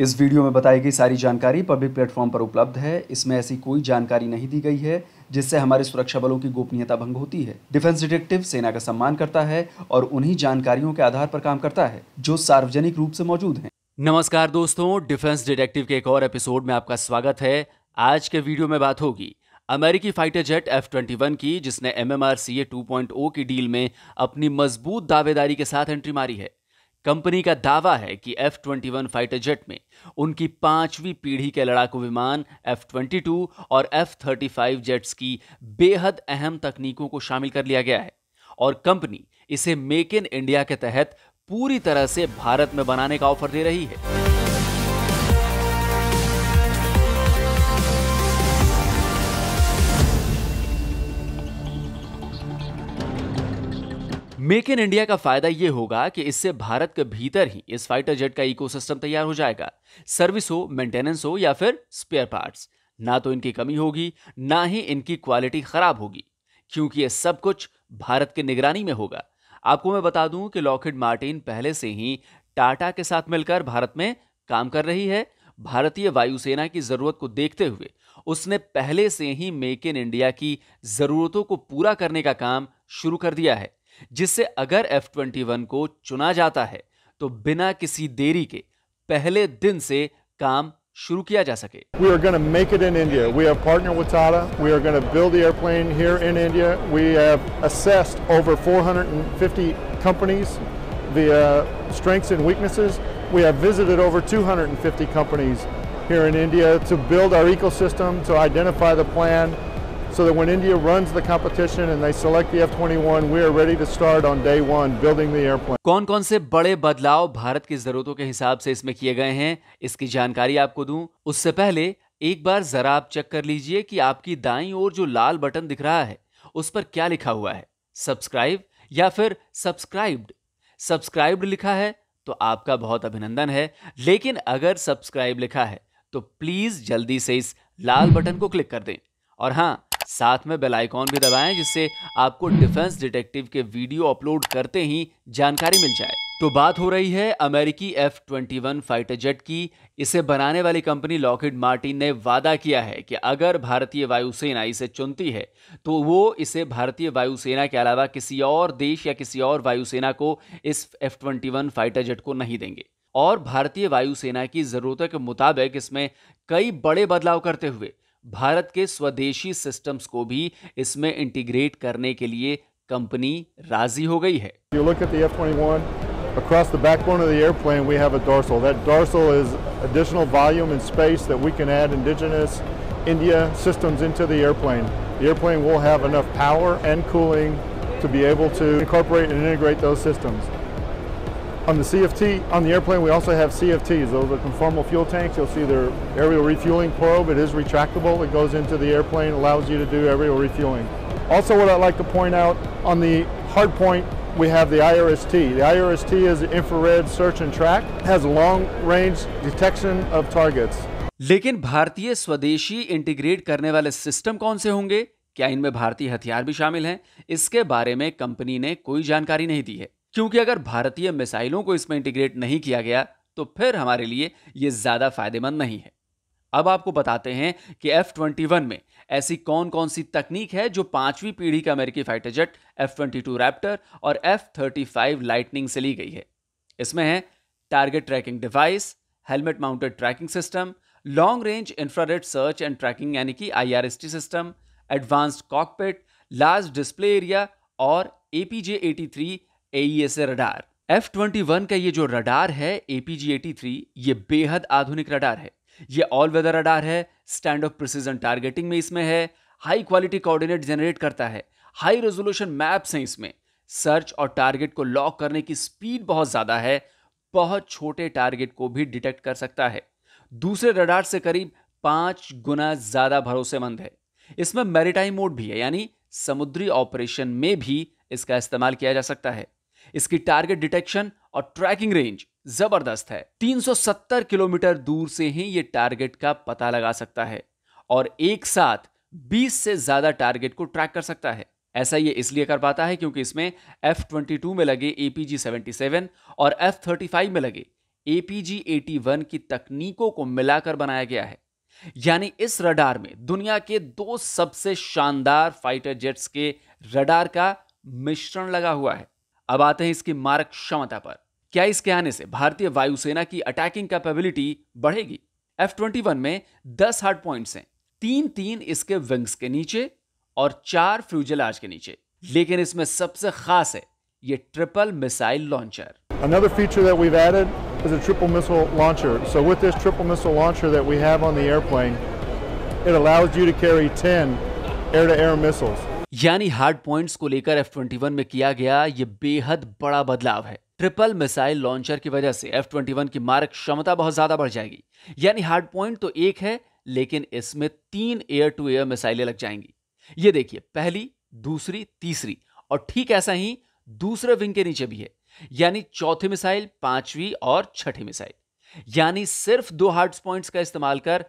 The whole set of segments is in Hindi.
इस वीडियो में बताई गई सारी जानकारी पब्लिक प्लेटफॉर्म पर उपलब्ध है इसमें ऐसी कोई जानकारी नहीं दी गई है जिससे हमारे सुरक्षा बलों की गोपनीयता भंग होती है डिफेंस डिटेक्टिव सेना का सम्मान करता है और उन्हीं जानकारियों के आधार पर काम करता है जो सार्वजनिक रूप से मौजूद है नमस्कार दोस्तों डिफेंस डिटेक्टिव के एक और एपिसोड में आपका स्वागत है आज के वीडियो में बात होगी अमेरिकी fighter jet F twenty one की जिसने M M R C A two point O की डील में अपनी मजबूत दावेदारी के साथ एंट्री मारी है कंपनी का दावा है कि F twenty one fighter jet में उनकी पांचवी पीढ़ी के लड़ाकू विमान एफ ट्वेंटी टू और एफ थर्टी फाइव जेट्स की बेहद अहम तकनीकों को शामिल कर लिया गया है और कंपनी इसे मेक इन इंडिया के तहत पूरी तरह से भारत में बनाने का ऑफर दे रही है मेक इन इंडिया का फायदा ये होगा कि इससे भारत के भीतर ही इस फाइटर जेट का इकोसिस्टम तैयार हो जाएगा सर्विस हो मेंटेनेंस हो या फिर स्पेयर पार्ट्स ना तो इनकी कमी होगी ना ही इनकी क्वालिटी खराब होगी क्योंकि ये सब कुछ भारत की निगरानी में होगा आपको मैं बता दूं कि लॉकहिड मार्टिन पहले से ही टाटा के साथ मिलकर भारत में काम कर रही है भारतीय वायुसेना की जरूरत को देखते हुए उसने पहले से ही मेक इन इंडिया की जरूरतों को पूरा करने का काम शुरू कर दिया है जिससे अगर एफ ट्वेंटी वन को चुना जाता है तो बिना किसी देरी के पहले दिन से काम शुरू किया जा सके so that when India runs the competition and they select the F-21, we are ready to start on day one building the airplane. कौन कौन से बड़े बदलाव भारत की जरूरतों के हिसाब से इसमें किए गए हैं इसकी जानकारी आपको दूं उससे पहले एक बार जरा आप चेक कर लीजिए कि आपकी दाई ओर जो लाल बटन दिख रहा है उस पर क्या लिखा हुआ है सब्सक्राइब या फिर सब्सक्राइब्ड सब्सक्राइब्ड लिखा है तो आपका बहुत अभिनंदन है लेकिन अगर सब्सक्राइब लिखा है तो प्लीज जल्दी से इस लाल बटन को क्लिक कर दें और हाँ साथ में बेल आइकॉन भी दबाएं जिससे आपको डिफेंस डिटेक्टिव के वीडियो अपलोड करते ही जानकारी मिल जाए तो बात हो रही है अमेरिकी F twenty one fighter jet की इसे बनाने वाली कंपनी लॉकेट मार्टिन ने वादा किया है कि अगर भारतीय वायुसेना इसे चुनती है तो वो इसे भारतीय वायुसेना के अलावा किसी और देश या किसी और वायुसेना को इस F twenty one fighter jet को नहीं देंगे और भारतीय वायुसेना की ज़रूरतों के मुताबिक इसमें कई बड़े बदलाव करते हुए भारत के स्वदेशी सिस्टम्स को भी इसमें इंटीग्रेट करने के लिए कंपनी राजी हो गई है you look at the F-21, across the backbone of the airplane we have a dorsal. That dorsal is additional volume and space that we can add indigenous India systems into the airplane. The airplane will have enough power and cooling to be able to incorporate and integrate those systems. On the CFT, on the airplane, we also have CFTs. Those are conformal fuel tanks. You'll see their aerial refueling probe. It is retractable. It goes into the airplane, allows you to do aerial refueling. Also, what I'd like to point out, on the hard point, we have the IRST. The IRST is infrared search and track, has long range detection of targets. लेकिन भारतीय स्वदेशी इंटीग्रेट करने वाले सिस्टम कौन से होंगे क्या इनमें भारतीय हथियार भी शामिल हैं इसके बारे में कंपनी ने कोई जानकारी नहीं दी है क्योंकि अगर भारतीय मिसाइलों को इसमें इंटीग्रेट नहीं किया गया तो फिर हमारे लिए ये ज़्यादा फायदेमंद नहीं है अब आपको बताते हैं कि एफ ट्वेंटी वन में ऐसी कौन कौन सी तकनीक है जो पांचवी पीढ़ी का अमेरिकी fighter jet F twenty two raptor और एफ थर्टी फाइव लाइटनिंग से ली गई है इसमें है target tracking device helmet mounted tracking system long range infrared search and tracking यानी कि I system advanced cockpit large display area और APJ eighty three AESA radar F twenty one का ये जो रडार है एपीजी एटी थ्री ये बेहद आधुनिक रडार है ये ऑल वेदर रडार है स्टैंड ऑफ प्रिसीजन टारगेटिंग में इसमें है हाई क्वालिटी कोऑर्डिनेट जनरेट करता है हाई रेजोल्यूशन मैप्स हैं इसमें सर्च और टारगेट को लॉक करने की स्पीड बहुत ज़्यादा है बहुत छोटे टारगेट को भी डिटेक्ट कर सकता है दूसरे रडार से करीब पांच गुना ज़्यादा भरोसेमंद है इसमें मैरिटाइम मोड भी है यानी समुद्री ऑपरेशन में भी इसका इस्तेमाल किया जा सकता है इसकी टारगेट डिटेक्शन और ट्रैकिंग रेंज जबरदस्त है 370 किलोमीटर दूर से ही ये टारगेट का पता लगा सकता है और एक साथ 20 से ज्यादा टारगेट को ट्रैक कर सकता है ऐसा ये इसलिए कर पाता है क्योंकि इसमें एफ ट्वेंटी टू में लगे एपीजी सेवेंटी सेवन और एफ थर्टी फाइव में लगे एपीजी एटी वन की तकनीकों को मिलाकर बनाया गया है यानी इस रडार में दुनिया के दो सबसे शानदार फाइटर जेट्स के रडार का मिश्रण लगा हुआ है अब आते हैं इसकी मारक क्षमता पर क्या इसके आने से भारतीय वायुसेना की अटैकिंग कैपेबिलिटी बढ़ेगी एफ ट्वेंटी वन में दस हार्ड पॉइंट्स हैं तीन तीन इसके विंग्स के नीचे और चार फ्यूजलाज के नीचे लेकिन इसमें सबसे खास है ये triple missile launcher Another feature that we've added is a triple missile launcher. So with this triple missile launcher that we have on the airplane, it allows you to carry 10 air-to-air -air missiles. यानी हार्ड पॉइंट्स को लेकर एफ ट्वेंटी वन में किया गया ये बेहद बड़ा बदलाव है ट्रिपल मिसाइल लॉन्चर की वजह से एफ ट्वेंटी वन की मारक क्षमता बहुत ज्यादा बढ़ जाएगी यानी हार्ड पॉइंट तो एक है लेकिन इसमें तीन एयर टू एयर मिसाइलें लग जाएंगी ये देखिए पहली दूसरी तीसरी और ठीक ऐसा ही दूसरे विंग के नीचे भी है यानी चौथी मिसाइल पांचवी और छठी मिसाइल यानी सिर्फ दो हार्ड पॉइंट्स का इस्तेमाल कर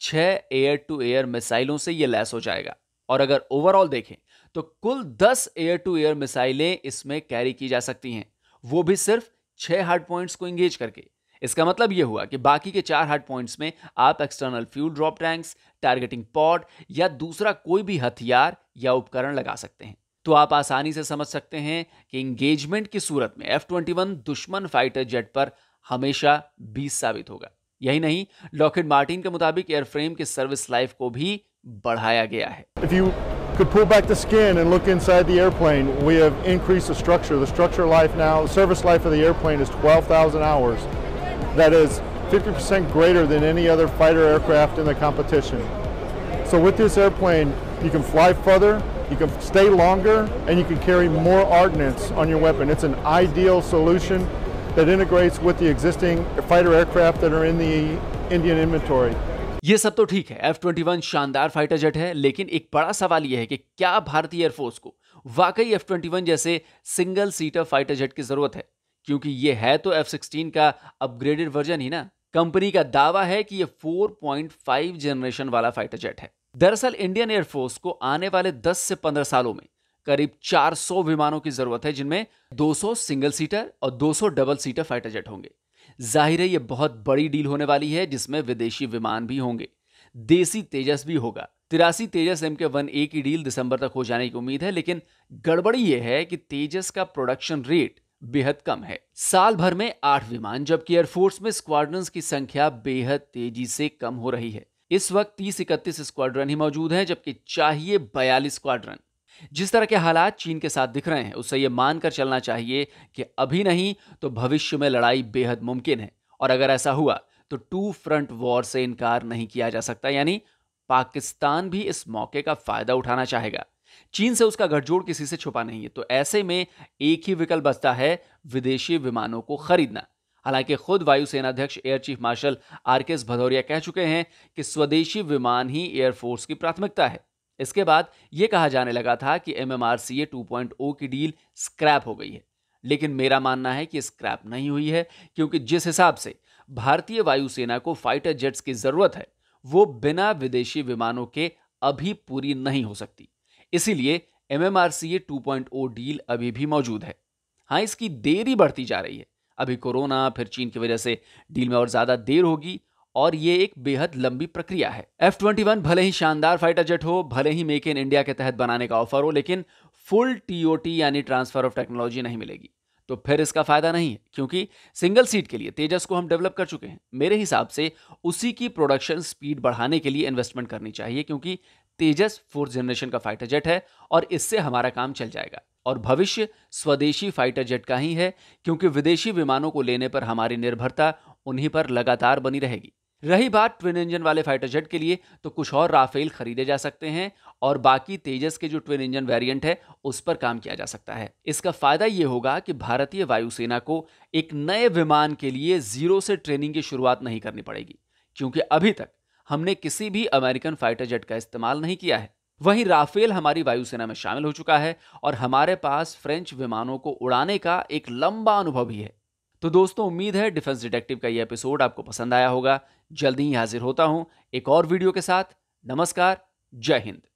छह एयर टू एयर मिसाइलों से यह लैस हो जाएगा और अगर ओवरऑल देखें तो कुल 10 एयर टू एयर मिसाइलें इसमें कैरी की जा सकती हैं वो भी सिर्फ छह हार्ड पॉइंट्स को इंगेज करके इसका मतलब यह हुआ कि बाकी के चार हार्ड पॉइंट्स में आप external fuel drop tanks targeting pod या दूसरा कोई भी हथियार या उपकरण लगा सकते हैं तो आप आसानी से समझ सकते हैं कि इंगेजमेंट की सूरत में एफ ट्वेंटी वन दुश्मन फाइटर जेट पर हमेशा बीस साबित होगा यही नहीं लॉकेट मार्टिन के मुताबिक एयरफ्रेम के सर्विस लाइफ को भी बढ़ाया गया है could pull back the skin and look inside the airplane. We have increased the structure. The structure life now, service life of the airplane is 12,000 hours. That is 50% greater than any other fighter aircraft in the competition. So with this airplane, you can fly further, you can stay longer, and you can carry more ordnance on your weapon. It's an ideal solution that integrates with the existing fighter aircraft that are in the Indian inventory. ये सब तो ठीक है एफ ट्वेंटी वन शानदार फाइटर जेट है लेकिन एक बड़ा सवाल यह है कि क्या भारतीय एयरफोर्स को वाकई एफ ट्वेंटी वन जैसे सिंगल सीटर फाइटर जेट की जरूरत है क्योंकि ये है तो एफ सिक्सटीन का अपग्रेडेड वर्जन ही ना कंपनी का दावा है कि यह 4.5 जनरेशन वाला फाइटर जेट है दरअसल इंडियन एयरफोर्स को आने वाले 10 से 15 सालों में करीब 400 विमानों की जरूरत है जिनमें 200 सिंगल सीटर और 200 डबल सीटर फाइटर जेट होंगे जाहिर है ये बहुत बड़ी डील होने वाली है जिसमें विदेशी विमान भी होंगे देसी तेजस भी होगा तिरासी तेजस एम के वन ए की डील दिसंबर तक हो जाने की उम्मीद है लेकिन गड़बड़ी यह है कि तेजस का प्रोडक्शन रेट बेहद कम है साल भर में आठ विमान जबकि एयरफोर्स में स्क्वाड्रन की संख्या बेहद तेजी से कम हो रही है इस वक्त तीस इकतीस स्क्वाड्रन ही मौजूद है जबकि चाहिए बयालीस स्क्वाड्रन जिस तरह के हालात चीन के साथ दिख रहे हैं उससे यह मानकर चलना चाहिए कि अभी नहीं तो भविष्य में लड़ाई बेहद मुमकिन है और अगर ऐसा हुआ तो टू फ्रंट वॉर से इनकार नहीं किया जा सकता यानी पाकिस्तान भी इस मौके का फायदा उठाना चाहेगा चीन से उसका गठजोड़ किसी से छुपा नहीं है तो ऐसे में एक ही विकल्प बचता है विदेशी विमानों को खरीदना हालांकि खुद वायुसेना अध्यक्ष एयर चीफ मार्शल आर के भदौरिया कह चुके हैं कि स्वदेशी विमान ही एयरफोर्स की प्राथमिकता है इसके बाद ये कहा जाने लगा था कि M M R C A two point O की डील स्क्रैप हो गई है लेकिन मेरा मानना है कि स्क्रैप नहीं हुई है क्योंकि जिस हिसाब से भारतीय वायुसेना को फाइटर जेट्स की जरूरत है वो बिना विदेशी विमानों के अभी पूरी नहीं हो सकती इसीलिए M M R C A two point O deal अभी भी मौजूद है हाँ इसकी देरी बढ़ती जा रही है अभी कोरोना फिर चीन की वजह से डील में और ज़्यादा देर होगी और ये एक बेहद लंबी प्रक्रिया है एफ ट्वेंटी वन भले ही शानदार फाइटर जेट हो भले ही मेक इन इंडिया के तहत बनाने का ऑफर हो लेकिन फुल टीओटी यानी ट्रांसफर ऑफ टेक्नोलॉजी नहीं मिलेगी तो फिर इसका फायदा नहीं है क्योंकि सिंगल सीट के लिए तेजस को हम डेवलप कर चुके हैं मेरे हिसाब से उसी की प्रोडक्शन स्पीड बढ़ाने के लिए इन्वेस्टमेंट करनी चाहिए क्योंकि तेजस फोर्थ जनरेशन का फाइटर जेट है और इससे हमारा काम चल जाएगा और भविष्य स्वदेशी फाइटर जेट का ही है क्योंकि विदेशी विमानों को लेने पर हमारी निर्भरता उन्हीं पर लगातार बनी रहेगी रही बात ट्विन इंजन वाले फाइटर जेट के लिए तो कुछ और राफेल खरीदे जा सकते हैं और बाकी तेजस के जो ट्विन इंजन वेरिएंट है उस पर काम किया जा सकता है इसका फायदा ये होगा कि भारतीय वायुसेना को एक नए विमान के लिए जीरो से ट्रेनिंग की शुरुआत नहीं करनी पड़ेगी क्योंकि अभी तक हमने किसी भी अमेरिकन फाइटर जेट का इस्तेमाल नहीं किया है वहीं राफेल हमारी वायुसेना में शामिल हो चुका है और हमारे पास फ्रेंच विमानों को उड़ाने का एक लंबा अनुभव भी है तो दोस्तों उम्मीद है डिफेंस डिटेक्टिव का ये एपिसोड आपको पसंद आया होगा जल्दी ही हाजिर होता हूं एक और वीडियो के साथ नमस्कार जय हिंद